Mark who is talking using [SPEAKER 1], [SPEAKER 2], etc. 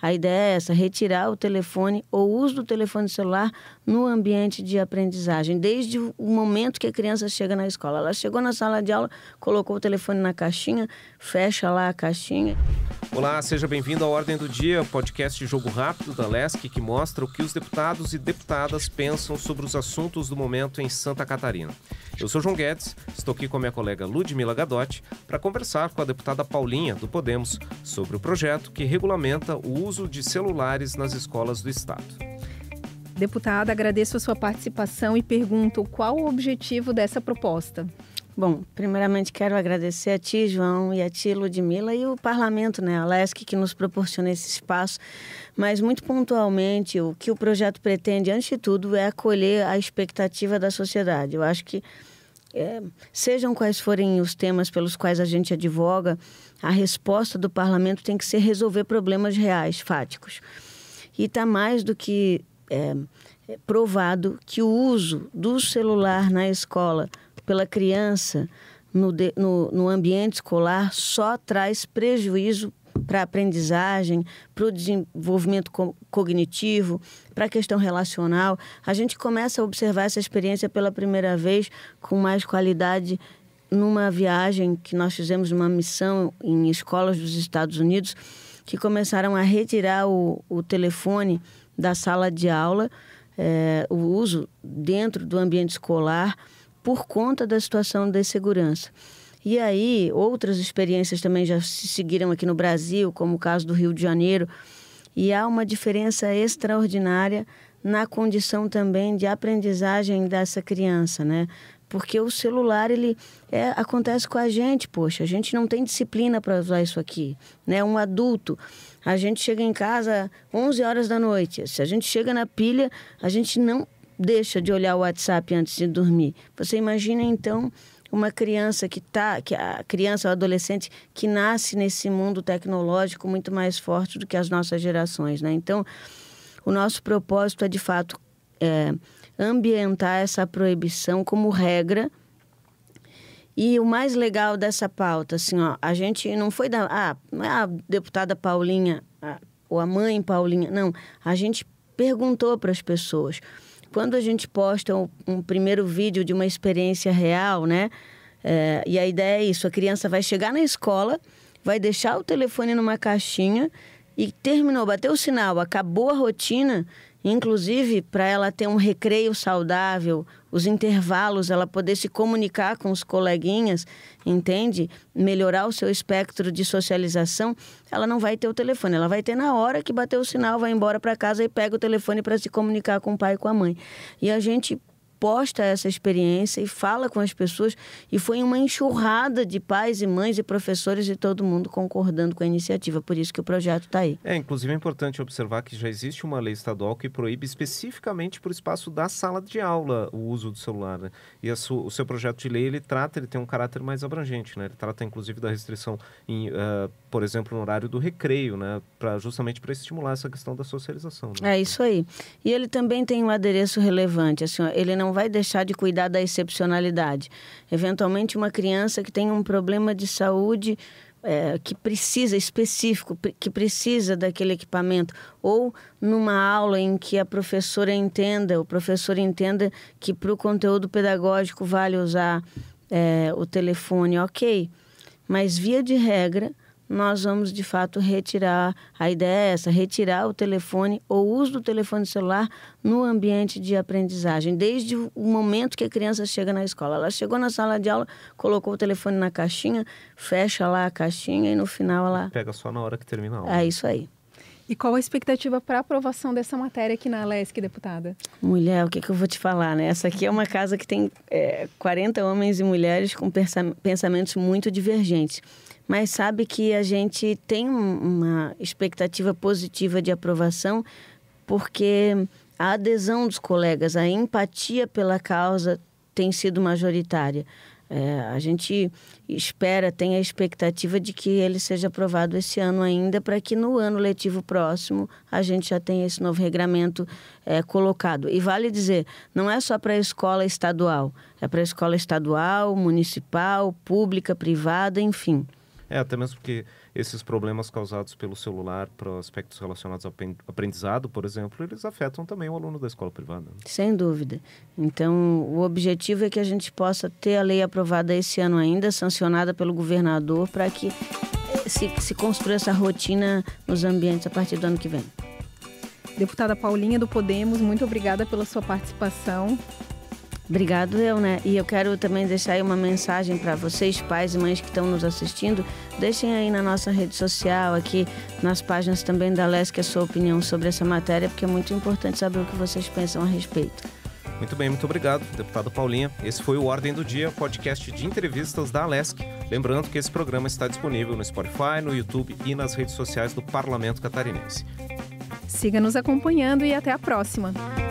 [SPEAKER 1] A ideia é essa: retirar o telefone ou o uso do telefone celular no ambiente de aprendizagem, desde o momento que a criança chega na escola. Ela chegou na sala de aula, colocou o telefone na caixinha, fecha lá a caixinha.
[SPEAKER 2] Olá, seja bem-vindo à Ordem do Dia, podcast de Jogo Rápido da LESC, que mostra o que os deputados e deputadas pensam sobre os assuntos do momento em Santa Catarina. Eu sou João Guedes, estou aqui com a minha colega Ludmila Gadotti para conversar com a deputada Paulinha, do Podemos, sobre o projeto que regulamenta o uso de celulares nas escolas do Estado.
[SPEAKER 1] Deputada, agradeço a sua participação e pergunto qual o objetivo dessa proposta. Bom, primeiramente quero agradecer a ti, João, e a ti, Ludmilla, e o Parlamento, né, a LESC, que nos proporciona esse espaço. Mas, muito pontualmente, o que o projeto pretende, antes de tudo, é acolher a expectativa da sociedade. Eu acho que, é, sejam quais forem os temas pelos quais a gente advoga, a resposta do Parlamento tem que ser resolver problemas reais, fáticos. E está mais do que é, é, provado que o uso do celular na escola pela criança no, de, no, no ambiente escolar só traz prejuízo para a aprendizagem, para o desenvolvimento co cognitivo, para a questão relacional. A gente começa a observar essa experiência pela primeira vez com mais qualidade numa viagem que nós fizemos uma missão em escolas dos Estados Unidos que começaram a retirar o, o telefone da sala de aula, é, o uso dentro do ambiente escolar por conta da situação da insegurança. E aí, outras experiências também já se seguiram aqui no Brasil, como o caso do Rio de Janeiro, e há uma diferença extraordinária na condição também de aprendizagem dessa criança, né? Porque o celular, ele é, acontece com a gente, poxa, a gente não tem disciplina para usar isso aqui, né? Um adulto, a gente chega em casa 11 horas da noite, se a gente chega na pilha, a gente não deixa de olhar o WhatsApp antes de dormir. Você imagina então uma criança que tá, que a criança ou adolescente que nasce nesse mundo tecnológico muito mais forte do que as nossas gerações, né? Então, o nosso propósito é de fato é, ambientar essa proibição como regra. E o mais legal dessa pauta, assim, ó, a gente não foi da. Ah, não é a deputada Paulinha a, ou a mãe Paulinha, não. A gente perguntou para as pessoas quando a gente posta um, um primeiro vídeo de uma experiência real, né? É, e a ideia é isso: a criança vai chegar na escola, vai deixar o telefone numa caixinha e terminou, bateu o sinal, acabou a rotina, Inclusive, para ela ter um recreio saudável, os intervalos, ela poder se comunicar com os coleguinhas, entende? Melhorar o seu espectro de socialização, ela não vai ter o telefone. Ela vai ter na hora que bater o sinal, vai embora para casa e pega o telefone para se comunicar com o pai e com a mãe. E a gente exposta a essa experiência e fala com as pessoas. E foi uma enxurrada de pais e mães e professores e todo mundo concordando com a iniciativa. Por isso que o projeto está aí.
[SPEAKER 2] É, inclusive é importante observar que já existe uma lei estadual que proíbe especificamente para o espaço da sala de aula o uso do celular. Né? E su, o seu projeto de lei, ele trata, ele tem um caráter mais abrangente, né? Ele trata, inclusive, da restrição, em, uh, por exemplo, no horário do recreio, né? Pra, justamente para estimular essa questão da socialização.
[SPEAKER 1] Né? É isso aí. E ele também tem um adereço relevante, assim, ó, ele não não vai deixar de cuidar da excepcionalidade. Eventualmente, uma criança que tem um problema de saúde é, que precisa específico, que precisa daquele equipamento, ou numa aula em que a professora entenda, o professor entenda que para o conteúdo pedagógico vale usar é, o telefone, ok. Mas via de regra, nós vamos de fato retirar a ideia é essa, retirar o telefone ou uso do telefone celular no ambiente de aprendizagem, desde o momento que a criança chega na escola. Ela chegou na sala de aula, colocou o telefone na caixinha, fecha lá a caixinha e no final ela
[SPEAKER 2] pega só na hora que termina a aula. É
[SPEAKER 1] isso aí. E qual a expectativa para aprovação dessa matéria aqui na Alesc, deputada? Mulher, o que, que, eu vou te falar, né? Essa aqui é uma casa que tem é, 40 homens e mulheres com pensamentos muito divergentes mas sabe que a gente tem uma expectativa positiva de aprovação, porque a adesão dos colegas, a empatia pela causa tem sido majoritária. É, a gente espera, tem a expectativa de que ele seja aprovado esse ano ainda, para que no ano letivo próximo a gente já tenha esse novo regramento é, colocado. E vale dizer, não é só para a escola estadual, é para a escola estadual, municipal, pública, privada, enfim.
[SPEAKER 2] É, até mesmo porque esses problemas causados pelo celular para aspectos relacionados ao aprendizado, por exemplo, eles afetam também o aluno da escola privada.
[SPEAKER 1] Sem dúvida. Então, o objetivo é que a gente possa ter a lei aprovada esse ano ainda, sancionada pelo governador, para que eh, se, se construa essa rotina nos ambientes a partir do ano que vem. Deputada Paulinha do Podemos, muito obrigada pela sua participação. Obrigado, eu, né? E eu quero também deixar aí uma mensagem para vocês, pais e mães que estão nos assistindo. Deixem aí na nossa rede social, aqui nas páginas também da LESC, a sua opinião sobre essa matéria, porque é muito importante saber o que vocês pensam a respeito.
[SPEAKER 2] Muito bem, muito obrigado, deputado Paulinha. Esse foi o Ordem do Dia, podcast de entrevistas da Alesc. Lembrando que esse programa está disponível no Spotify, no YouTube e nas redes sociais do Parlamento Catarinense.
[SPEAKER 1] Siga nos acompanhando e até a próxima.